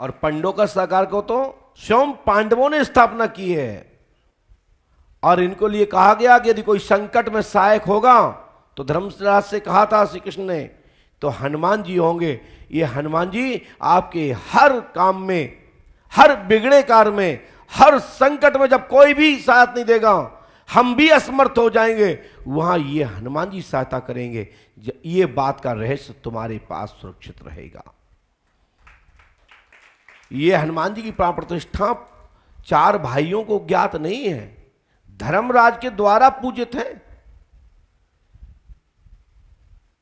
और पंडो का साकार को तो स्वयं पांडवों ने स्थापना की है और इनको लिए कहा गया कि यदि कोई संकट में सहायक होगा तो धर्मराज से कहा था श्री कृष्ण ने तो हनुमान जी होंगे ये हनुमान जी आपके हर काम में हर बिगड़े कार्य में हर संकट में जब कोई भी साथ नहीं देगा हम भी असमर्थ हो जाएंगे वहां ये हनुमान जी सहायता करेंगे ये बात का रहस्य तुम्हारे पास सुरक्षित रहेगा ये हनुमान जी की प्राण प्रतिष्ठा चार भाइयों को ज्ञात नहीं है धर्मराज के द्वारा पूजित है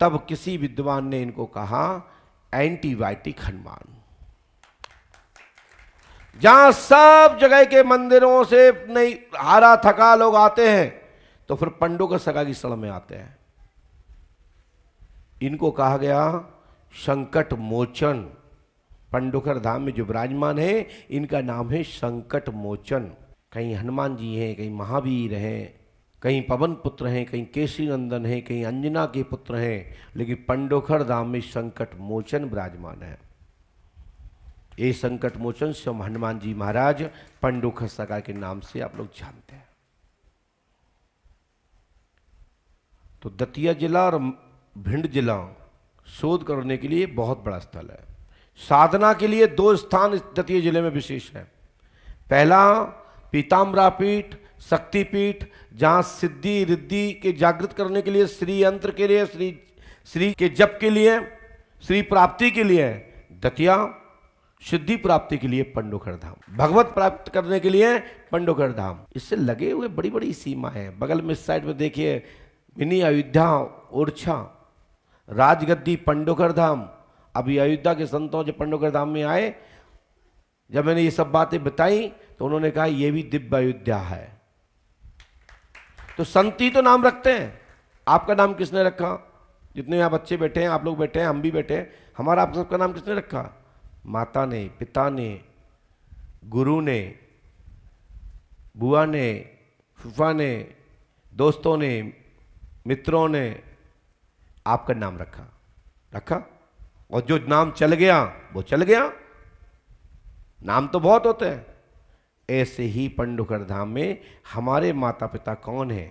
तब किसी विद्वान ने इनको कहा एंटीबायोटिक हनुमान जहां सब जगह के मंदिरों से नहीं हारा थका लोग आते हैं तो फिर पंडो का सगा की सड़ में आते हैं इनको कहा गया संकट मोचन पंडोखर धाम में जो विराजमान है इनका नाम है संकट मोचन कहीं हनुमान जी हैं कहीं महावीर हैं कहीं पवन पुत्र हैं कहीं केसी नंदन हैं कहीं अंजना के पुत्र हैं लेकिन पंडोखर धाम में संकट मोचन विराजमान है ये संकट मोचन स्वयं हनुमान जी महाराज पंडोखर सका के नाम से आप लोग जानते हैं तो दतिया जिला और भिंड जिला शोध करने के लिए बहुत बड़ा स्थल है साधना के लिए दो स्थान दतिया जिले में विशेष है पहला पीताम्बरा पीठ शक्तिपीठ जहाँ सिद्धि रिद्धि के जागृत करने के लिए श्री यंत्र के लिए श्री श्री के जप के लिए श्री प्राप्ति के लिए दतिया सिद्धि प्राप्ति के लिए पंडोखर धाम भगवत प्राप्त करने के लिए पंडोखर धाम इससे लगे हुए बड़ी बड़ी सीमा है बगल में इस साइड में देखिए मिनी अयोध्या ओरछा राजगद्दी पंडोखर धाम अभी अयोध्या के संतों जब पंडोगर धाम में आए जब मैंने ये सब बातें बताई तो उन्होंने कहा यह भी दिव्य अयोध्या है तो संती तो नाम रखते हैं आपका नाम किसने रखा जितने यहाँ बच्चे बैठे हैं आप लोग बैठे हैं हम भी बैठे हैं हमारा आप सबका नाम किसने रखा माता ने पिता ने गुरु ने बुआ ने फूफा ने दोस्तों ने मित्रों ने आपका नाम रखा रखा और जो नाम चल गया वो चल गया नाम तो बहुत होते हैं ऐसे ही पंडुकर धाम में हमारे माता पिता कौन है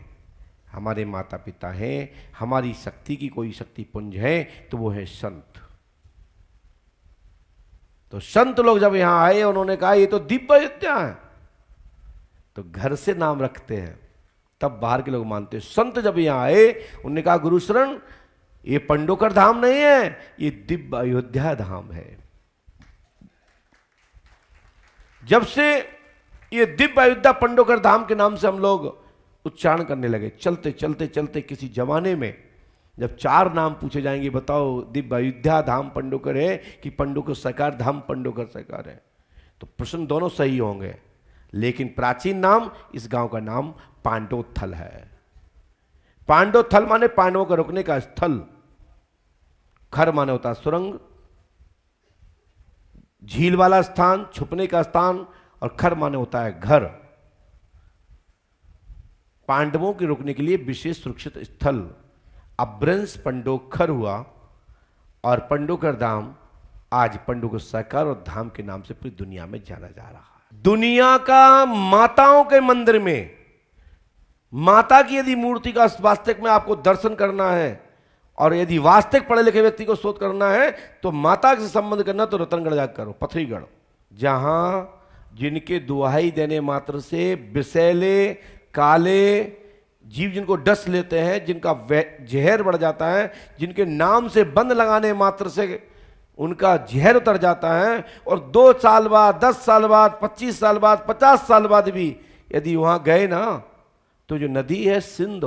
हमारे माता पिता हैं हमारी शक्ति की कोई शक्ति पुंज है तो वो है संत तो संत लोग जब यहां आए उन्होंने कहा ये तो दिव्य हत्या है तो घर से नाम रखते हैं तब बाहर के लोग मानते हैं संत जब यहां आए उन्होंने कहा गुरुशरण ये पंडोकर धाम नहीं है ये दिव्य अयोध्या धाम है जब से ये दिव्य अयोध्या पंडोकर धाम के नाम से हम लोग उच्चारण करने लगे चलते चलते चलते किसी जमाने में जब चार नाम पूछे जाएंगे बताओ दिव्य अयोध्या धाम पंडोकर है कि पंडोकर सरकार धाम पंडोकर सरकार है तो प्रश्न दोनों सही होंगे लेकिन प्राचीन नाम इस गांव का नाम पांडोत्थल है पांडोत्थल माने पांडवों का रुकने का स्थल खर माने होता है सुरंग झील वाला स्थान छुपने का स्थान और खर माने होता है घर पांडवों के रुकने के लिए विशेष सुरक्षित स्थल अब्रंस पंडोखर हुआ और पंडोखर धाम आज को सरकार और धाम के नाम से पूरी दुनिया में जाना जा रहा है दुनिया का माताओं के मंदिर में माता की यदि मूर्ति का वास्तविक में आपको दर्शन करना है और यदि वास्तविक पढ़े लिखे व्यक्ति को शोध करना है तो माता से संबंध करना तो रतनगढ़ जाकर करो पथरीगढ़ जहाँ जिनके दुहाई देने मात्र से बिसैले काले जीव जिनको डस लेते हैं जिनका जहर बढ़ जाता है जिनके नाम से बंद लगाने मात्र से उनका जहर उतर जाता है और दो साल बाद दस साल बाद पच्चीस साल बाद पचास साल बाद भी यदि वहाँ गए ना तो जो नदी है सिंध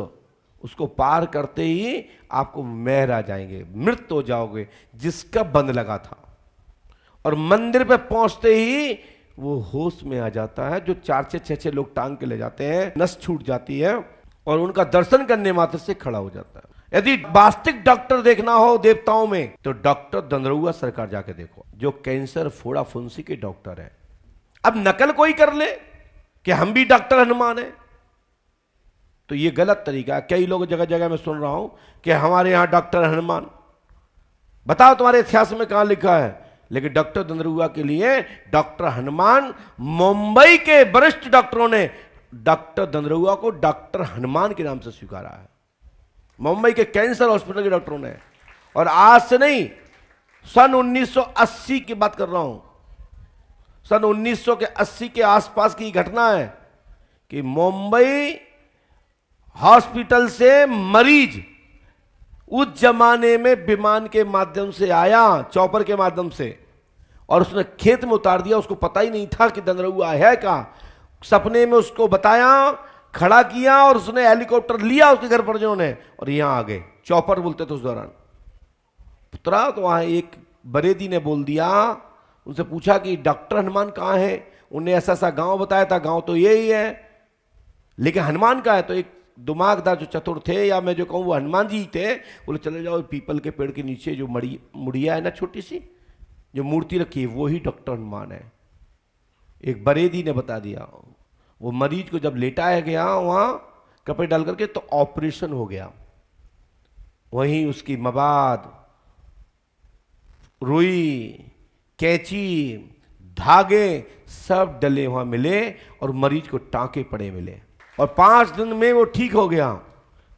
उसको पार करते ही आपको मेहर आ जाएंगे मृत हो जाओगे जिसका बंद लगा था और मंदिर पे पहुंचते ही वो होश में आ जाता है जो चार छह छः छः लोग टांग के ले जाते हैं नस छूट जाती है और उनका दर्शन करने मात्र से खड़ा हो जाता है यदि वास्तविक डॉक्टर देखना हो देवताओं में तो डॉक्टर दंदरुआ सरकार जाके देखो जो कैंसर फोड़ा फुंसी के डॉक्टर है अब नकल कोई कर ले कि हम भी डॉक्टर हनुमान है तो ये गलत तरीका है कई लोग जगह जगह में सुन रहा हूं कि हमारे यहां डॉक्टर हनुमान बताओ तुम्हारे इतिहास में कहा लिखा है लेकिन डॉक्टर दंदरुआ के लिए डॉक्टर हनुमान मुंबई के वरिष्ठ डॉक्टरों ने डॉक्टर दंदरुआ को डॉक्टर हनुमान के नाम से स्वीकारा है मुंबई के कैंसर हॉस्पिटल के डॉक्टरों ने और आज से नहीं सन 1980 की बात कर रहा हूं सन 1980 के आसपास की घटना है कि मुंबई हॉस्पिटल से मरीज उस जमाने में विमान के माध्यम से आया चौपर के माध्यम से और उसने खेत में उतार दिया उसको पता ही नहीं था कि दंदरुआ है का सपने में उसको बताया खड़ा किया और उसने हेलीकॉप्टर लिया उसके घर पर जो ने और यहां आ गए चौपर बोलते थे उस दौरान पुत्रा तो वहां एक बरेदी ने बोल दिया उनसे पूछा कि डॉक्टर हनुमान कहाँ है उन्हें ऐसा ऐसा गांव बताया था गांव तो यही है लेकिन हनुमान का है तो एक दिमागदार जो चतुर थे या मैं जो कहूँ वो हनुमान जी थे बोले चले जाओ पीपल के पेड़ के नीचे जो मड़ी मुड़िया है ना छोटी सी जो मूर्ति रखी है वो ही डॉक्टर हनुमान है एक बरेदी ने बता दिया वो मरीज को जब लेटाया गया वहाँ कपड़े डाल करके तो ऑपरेशन हो गया वहीं उसकी मवाद रुई कैची धागे सब डले वहाँ मिले और मरीज को टाँके पड़े मिले और पाँच दिन में वो ठीक हो गया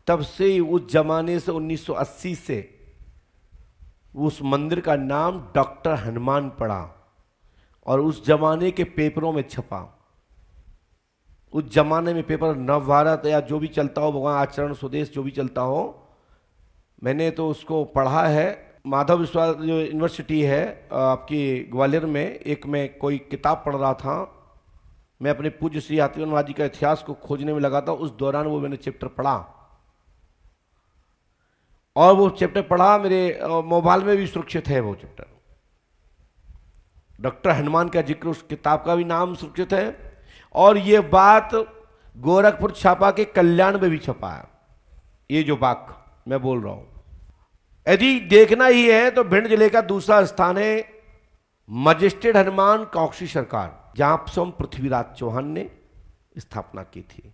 तब से उस जमाने से 1980 से उस मंदिर का नाम डॉक्टर हनुमान पड़ा और उस जमाने के पेपरों में छपा उस जमाने में पेपर नवभारत या जो भी चलता हो भगवान आचरण स्वदेश जो भी चलता हो मैंने तो उसको पढ़ा है माधव विश्वास जो यूनिवर्सिटी है आपकी ग्वालियर में एक मैं कोई किताब पढ़ रहा था मैं अपने पूज्य श्री आतिवन वादी का इतिहास को खोजने में लगा था उस दौरान वो मैंने चैप्टर पढ़ा और वो चैप्टर पढ़ा मेरे मोबाइल में भी सुरक्षित है वो चैप्टर डॉक्टर हनुमान का जिक्र उस किताब का भी नाम सुरक्षित है और ये बात गोरखपुर छापा के कल्याण में भी छपा है ये जो बात मैं बोल रहा हूं यदि देखना ही है तो भिंड जिले का दूसरा स्थान है मजिस्ट्रेट हनुमान कॉक्सी सरकार जापसम पृथ्वीराज चौहान ने स्थापना की थी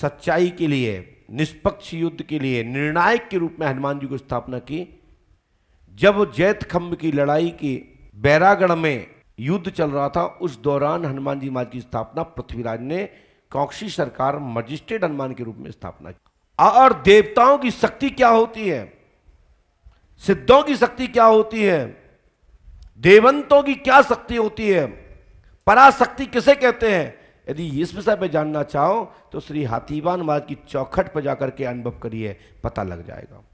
सच्चाई के लिए निष्पक्ष युद्ध के लिए निर्णायक के रूप में हनुमान जी को स्थापना की जब जैतखम्भ की लड़ाई की बैरागढ़ में युद्ध चल रहा था उस दौरान हनुमान जी महाराज की स्थापना पृथ्वीराज ने कौक्षी सरकार मजिस्ट्रेट हनुमान के रूप में स्थापना की और देवताओं की शक्ति क्या होती है सिद्धों की शक्ति क्या होती है देवंतों की क्या शक्ति होती है पराशक्ति किसे कहते हैं यदि इस विषय पर जानना चाहो तो श्री हाथीबान महाराज की चौखट पर जाकर के अनुभव करिए पता लग जाएगा